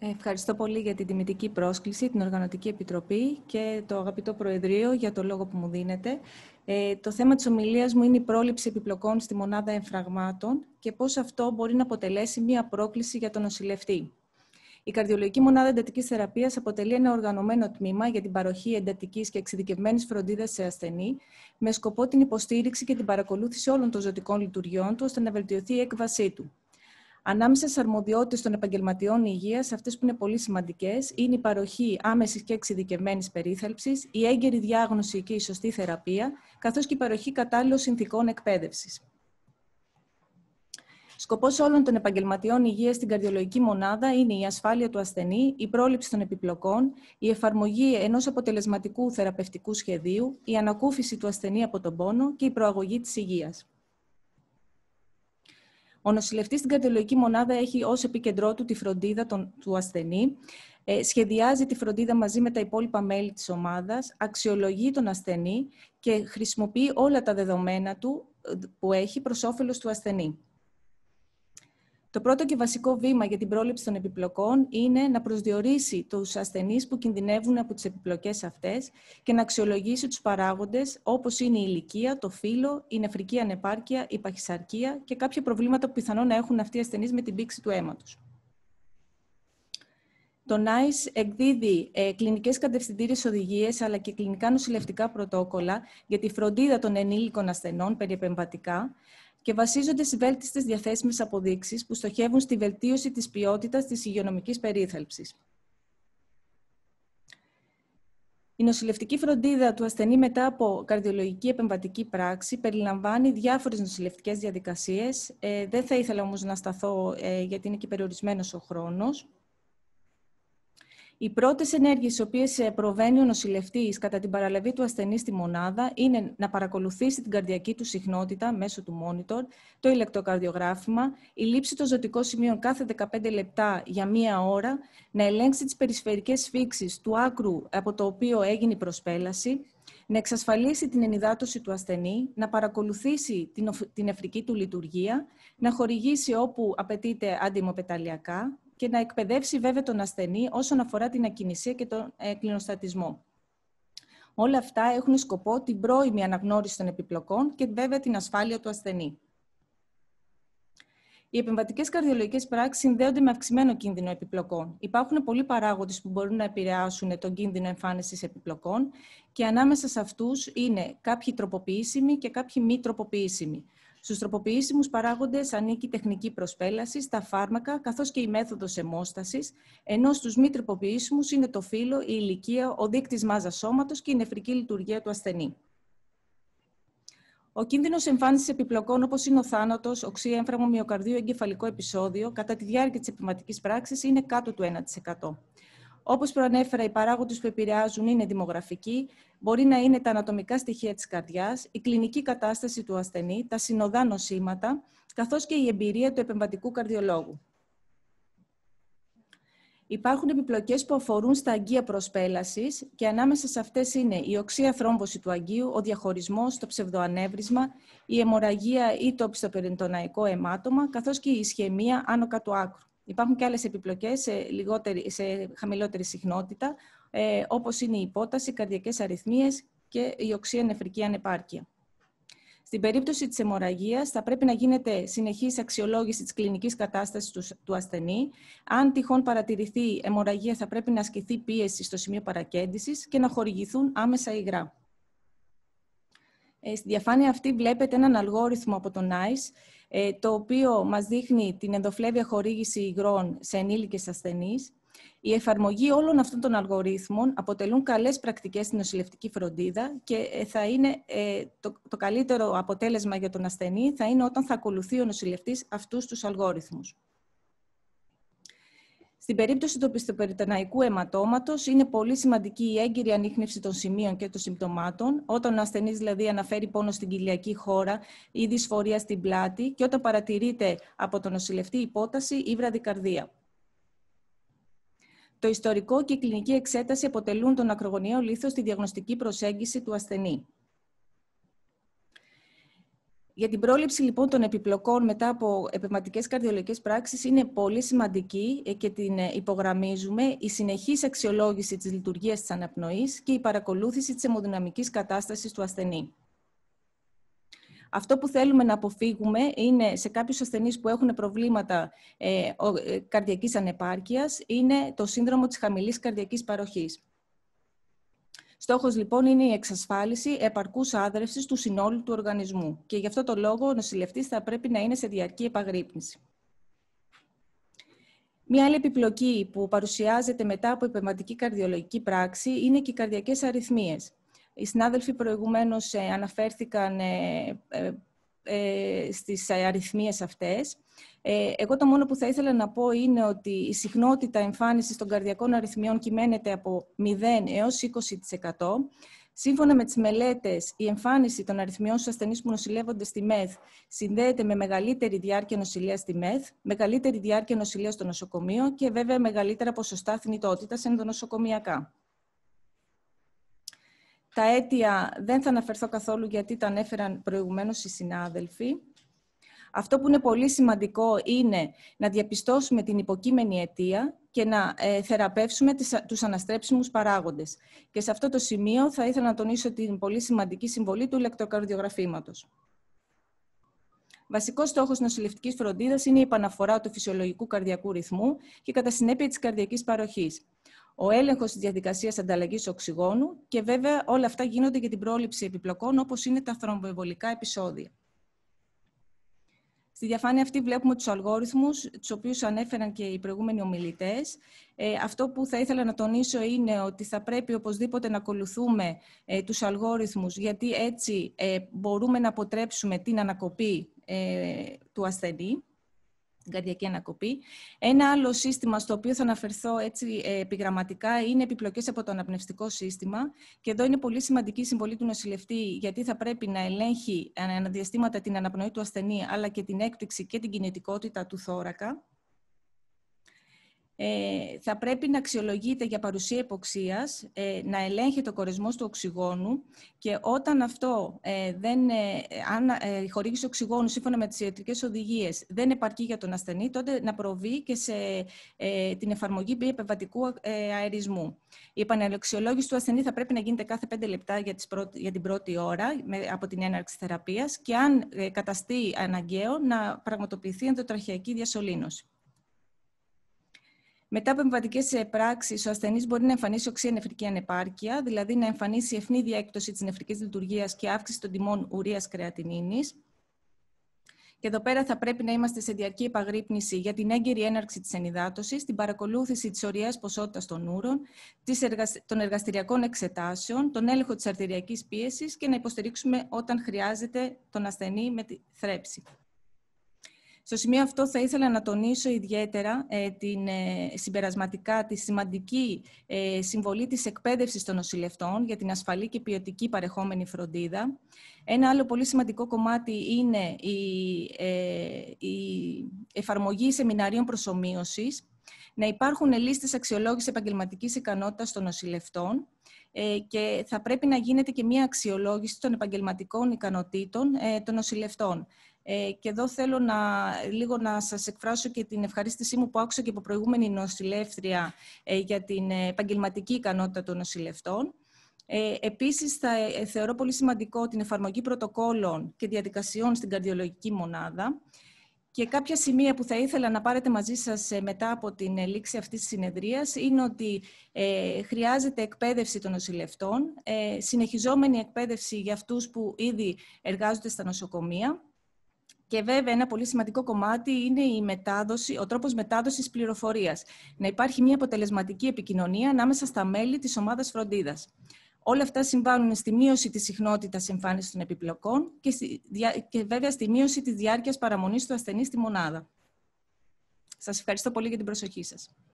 Ευχαριστώ πολύ για την τιμητική πρόσκληση, την Οργανωτική Επιτροπή και το αγαπητό Προεδρείο για το λόγο που μου δίνετε. Ε, το θέμα της ομιλίας μου είναι η πρόληψη επιπλοκών στη μονάδα εμφραγμάτων και πώς αυτό μπορεί να αποτελέσει μία πρόκληση για τον νοσηλευτή. Η καρδιολογική μονάδα εντατικής θεραπείας αποτελεί ένα οργανωμένο τμήμα για την παροχή εντατικής και εξειδικευμένης φροντίδας σε ασθενή, με σκοπό την υποστήριξη και την παρακολούθηση όλων των ζωτικών λειτουργιών του, ώστε να βελτιωθεί η έκβασή του. Ανάμεσα στις αρμοδιότητες των επαγγελματιών υγείας, αυτές που είναι πολύ σημαντικές, είναι η παροχή άμεσης και εξειδικευμένης περίθαλψης, η έγκαιρη διάγνωση και η σωστή θεραπεία, καθώς και η παροχή κατάλληλων συνθηκών εκπαίδευσης. Σκοπός όλων των επαγγελματιών υγείας στην καρδιολογική μονάδα είναι η ασφάλεια του ασθενή, η πρόληψη των επιπλοκών, η εφαρμογή ενός αποτελεσματικού θεραπευτικού σχεδίου, η ανακούφιση του ασθενή από τον πόνο και η προαγωγή της υγείας. Ο νοσηλευτής στην καρδιολογική μονάδα έχει ως επικεντρό του τη φροντίδα του ασθενή, ε, σχεδιάζει τη φροντίδα μαζί με τα υπόλοιπα μέλη της ομάδας, αξιολογεί τον ασθενή και χρησιμοποιεί όλα τα δεδομένα του ε, που έχει προς όφελος του ασθενή. Το πρώτο και βασικό βήμα για την πρόληψη των επιπλοκών είναι να προσδιορίσει τους ασθενείς που κινδυνεύουν από τις επιπλοκές αυτές και να αξιολογήσει τους παράγοντες όπως είναι η ηλικία, το φύλλο, η νεφρική ανεπάρκεια, η παχυσαρκία και κάποια προβλήματα που πιθανόν να έχουν αυτοί οι ασθενείς με την πήξη του αίματος. Το NICE εκδίδει ε, κλινικές κατευθυντήριες οδηγίες αλλά και κλινικά νοσηλευτικά πρωτόκολλα για τη φροντίδα των ενήλικων ασθενών περιεπεμβατικά, και βασίζονται στις βέλτιστες διαθέσιμες αποδείξεις που στοχεύουν στη βελτίωση της ποιότητας της υγειονομικής περίθαλψης. Η νοσηλευτική φροντίδα του ασθενή μετά από καρδιολογική επεμβατική πράξη περιλαμβάνει διάφορες νοσηλευτικές διαδικασίες. Ε, δεν θα ήθελα όμως να σταθώ, ε, γιατί είναι και περιορισμένος ο χρόνος. Οι πρώτες ενέργειες οι οποίες ε, προβαίνει ο νοσηλευτής κατά την παραλαβή του ασθενή στη μονάδα είναι να παρακολουθήσει την καρδιακή του συχνότητα μέσω του μόνιτορ, το ηλεκτροκαρδιογράφημα, η λήψη των ζωτικών σημείων κάθε 15 λεπτά για μία ώρα, να ελέγξει τις περισφαιρικές σφίξεις του άκρου από το οποίο έγινε η προσπέλαση, να εξασφαλίσει την ενυδάτωση του ασθενή, να παρακολουθήσει την εφρική του λειτουργία, να χορηγήσει όπου απαιτείται αντιμοπεταλιακά, και να εκπαιδεύσει βέβαια τον ασθενή όσον αφορά την ακινησία και τον ε, κλινοστατισμό. Όλα αυτά έχουν σκοπό την πρώιμη αναγνώριση των επιπλοκών και βέβαια την ασφάλεια του ασθενή. Οι επεμβατικές καρδιολογικές πράξεις συνδέονται με αυξημένο κίνδυνο επιπλοκών. Υπάρχουν πολλοί παράγοντες που μπορούν να επηρεάσουν τον κίνδυνο εμφάνισης επιπλοκών και ανάμεσα σε αυτούς είναι κάποιοι τροποποιήσιμοι και κάποιοι μη τροποποιήσιμοι. Στους τροποποιήσιμους παράγοντες ανήκει η τεχνική προσπέλαση, τα φάρμακα καθώς και η μέθοδος εμόσταση, ενώ στους μη τροποποιήσιμους είναι το φύλλο, η ηλικία, ο δείκτης μάζας σώματος και η νεφρική λειτουργία του ασθενή. Ο κίνδυνος εμφάνισης επιπλοκών όπως είναι ο θάνατος, οξύ έμφραγμο μυοκαρδίο, εγκεφαλικό επεισόδιο κατά τη διάρκεια της επιματικής πράξης είναι κάτω του 1%. Όπως προανέφερα, οι παράγοντες που επηρεάζουν είναι δημογραφικοί, μπορεί να είναι τα ανατομικά στοιχεία της καρδιάς, η κλινική κατάσταση του ασθενή, τα συνοδά νοσήματα, καθώς και η εμπειρία του επεμβατικού καρδιολόγου. Υπάρχουν επιπλοκές που αφορούν στα αγκία προσπέλασης και ανάμεσα σε αυτές είναι η οξία θρόμβωση του αγκίου, ο διαχωρισμός, το ψευδοανέβρισμα, η αιμορραγία ή το πιστοπεριτοναϊκό αιμάτωμα, καθώς και η ισχυμία άνω κάτω άκρου. Υπάρχουν και άλλες επιπλοκές σε, λιγότερη, σε χαμηλότερη συχνότητα, ε, όπως είναι η υπόταση, καρδιακές αριθμίες και η οξία νεφρική ανεπάρκεια. Στην περίπτωση της αιμορραγίας θα πρέπει να γίνεται συνεχής αξιολόγηση της κλινικής κατάστασης τους, του ασθενή. Αν τυχόν παρατηρηθεί αιμορραγία θα πρέπει να ασκηθεί πίεση στο σημείο παρακέντησης και να χορηγηθούν άμεσα υγρά. Ε, στη διαφάνεια αυτή βλέπετε έναν αλγόριθμο από τον NICE, ε, το οποίο μας δείχνει την ενδοφλέβια χορήγηση υγρών σε ενήλικες ασθενείς. Η εφαρμογή όλων αυτών των αλγορίθμων αποτελούν καλές πρακτικές στην νοσηλευτική φροντίδα και ε, θα είναι το, το καλύτερο αποτέλεσμα για τον ασθενή θα είναι όταν θα ακολουθεί ο νοσηλευτής αυτούς τους αλγόριθμους. Στην περίπτωση του πιστοπεριταναϊκού αιματώματος, είναι πολύ σημαντική η έγκυρη ανείχνευση των σημείων και των συμπτωμάτων, όταν ο ασθενής δηλαδή αναφέρει πόνο στην κοιλιακή χώρα ή δυσφορία στην πλάτη και όταν παρατηρείται από τον νοσηλευτή υπόταση ή βραδικαρδία. Το ιστορικό και η κλινική εξέταση αποτελούν τον ακρογωνιαίο λίθο στη διαγνωστική προσέγγιση του ασθενή. Για την πρόληψη λοιπόν των επιπλοκών μετά από επεμβατικές καρδιολογικές πράξεις είναι πολύ σημαντική ε, και την ε, υπογραμμίζουμε η συνεχής αξιολόγηση της λειτουργίας της αναπνοής και η παρακολούθηση της αιμοδυναμικής κατάστασης του ασθενή. Αυτό που θέλουμε να αποφύγουμε είναι σε κάποιους ασθενείς που έχουν προβλήματα ε, καρδιακής ανεπάρκειας είναι το σύνδρομο της χαμηλής καρδιακής παροχής. Στόχος λοιπόν είναι η εξασφάλιση επαρκούς άδρευσης του συνόλου του οργανισμού και γι' αυτό το λόγο ο νοσηλευτής θα πρέπει να είναι σε διαρκή επαγρύπνηση. Μία άλλη επιπλοκή που παρουσιάζεται μετά από υπερματική καρδιολογική πράξη είναι και οι καρδιακές αριθμίες. Οι συνάδελφοι προηγουμένως ε, αναφέρθηκαν ε, ε, ε, στις αριθμίες αυτές. Ε, εγώ το μόνο που θα ήθελα να πω είναι ότι η συχνότητα εμφάνισης των καρδιακών αριθμιών κυμαίνεται από 0 έως 20%. Σύμφωνα με τις μελέτες, η εμφάνιση των αριθμιών στους ασθενείς που νοσηλεύονται στη ΜΕΘ συνδέεται με μεγαλύτερη διάρκεια νοσηλείας στη ΜΕΘ, μεγαλύτερη διάρκεια νοσηλείας στο νοσοκομείο και βέβαια μεγαλύτερα ποσοστά θνητότητας ενδονοσοκομιακά. Τα αίτια δεν θα αναφερθώ καθόλου γιατί τα ανέφεραν προηγουμένως οι συνάδελφοι. Αυτό που είναι πολύ σημαντικό είναι να διαπιστώσουμε την υποκείμενη αιτία και να ε, θεραπεύσουμε τις, τους αναστρέψιμους παράγοντες. Και σε αυτό το σημείο θα ήθελα να τονίσω την πολύ σημαντική συμβολή του ηλεκτροκαρδιογραφήματος. Βασικός στόχος νοσηλευτικής φροντίδας είναι η επαναφορά του φυσιολογικού καρδιακού ρυθμού και κατά συνέπεια της καρδιακής παροχής ο έλεγχος της διαδικασίας ανταλλαγής οξυγόνου και βέβαια όλα αυτά γίνονται για την πρόληψη επιπλοκών όπως είναι τα θρομβοεμβολικά επεισόδια. Στη διαφάνεια αυτή βλέπουμε τους αλγόριθμους, τους οποίους ανέφεραν και οι προηγούμενοι ομιλητές. Ε, αυτό που θα ήθελα να τονίσω είναι ότι θα πρέπει οπωσδήποτε να ακολουθούμε ε, τους αλγόριθμους, γιατί έτσι ε, μπορούμε να αποτρέψουμε την ανακοπή ε, του ασθενή καρδιακή ανακοπή. Ένα άλλο σύστημα στο οποίο θα αναφερθώ έτσι ε, επιγραμματικά είναι επιπλοκές από το αναπνευστικό σύστημα και εδώ είναι πολύ σημαντική η συμβολή του νοσηλευτή γιατί θα πρέπει να ελέγχει ε, αναδιαστήματα την αναπνοή του ασθενή αλλά και την έκπληξη και την κινητικότητα του θώρακα ε, θα πρέπει να αξιολογείται για παρουσία υποξίας, ε, να ελέγχεται ο κορεσμός του οξυγόνου και όταν αυτό, ε, δεν, ε, αν η χορήγηση οξυγόνου σύμφωνα με τις ιατρικές οδηγίες δεν επαρκεί για τον ασθενή, τότε να προβεί και σε την εφαρμογή μη επεμβατικού αερισμού. Η επαναλεξιολόγηση του ασθενή θα πρέπει να γίνεται κάθε 5 λεπτά για, τις πρώτη, για την πρώτη ώρα με, από την έναρξη θεραπείας και αν καταστεί αναγκαίο να πραγματοποιηθεί ενδοτραχιακή διασωλήνωση. Μετά από εμβατικές ε, πράξεις, ο ασθενής μπορεί να εμφανίσει οξία νεφρική ανεπάρκεια, δηλαδή να εμφανίσει ευνή διέκτωση της νεφρική λειτουργίας και αύξηση των τιμών ουρίας κρεατινίνης. Και εδώ πέρα θα πρέπει να είμαστε σε διαρκή επαγρύπνηση για την έγκαιρη έναρξη της ενυδάτωσης, την παρακολούθηση της ωριαία ποσότητας των ούρων, των εργαστηριακών εξετάσεων, τον έλεγχο της αρτηριακής πίεσης και να υποστηρίξουμε όταν χρειάζεται τον ασθενή με τη θρέψη. Στο σημείο αυτό θα ήθελα να τονίσω ιδιαίτερα ε, την ε, συμπερασματικά τη σημαντική ε, συμβολή της εκπαίδευσης των νοσηλευτών για την ασφαλή και ποιοτική παρεχόμενη φροντίδα. Ένα άλλο πολύ σημαντικό κομμάτι είναι η, ε, η εφαρμογή σεμιναρίων προσωμείωσης, να υπάρχουν λίστες αξιολόγησης επαγγελματικής ικανότητας των νοσηλευτών και θα πρέπει να γίνεται και μία αξιολόγηση των επαγγελματικών ικανοτήτων των νοσηλευτών. Ε, και εδώ θέλω να, λίγο να σας εκφράσω και την ευχαρίστησή μου που άκουσα και από προηγούμενη νοσηλεύτρια ε, για την ε, επαγγελματική ικανότητα των νοσηλευτών. Ε, επίσης, θα, ε, θεωρώ πολύ σημαντικό την εφαρμογή πρωτοκόλων και διαδικασιών στην καρδιολογική μονάδα. Και κάποια σημεία που θα ήθελα να πάρετε μαζί σας μετά από την λήξη αυτής της συνεδρίας είναι ότι ε, χρειάζεται εκπαίδευση των νοσηλευτών, ε, συνεχιζόμενη εκπαίδευση για αυτούς που ήδη εργάζονται στα νοσοκομεία, και βέβαια ένα πολύ σημαντικό κομμάτι είναι η μετάδοση, ο τρόπος μετάδοσης πληροφορίας. Να υπάρχει μια αποτελεσματική επικοινωνία ανάμεσα στα μέλη της ομάδας φροντίδας. Όλα αυτά συμβάλλουν στη μείωση της συχνότητας εμφάνισης των επιπλοκών και, και βέβαια στη μείωση της διάρκειας παραμονής του ασθενή στη μονάδα. Σας ευχαριστώ πολύ για την προσοχή σας.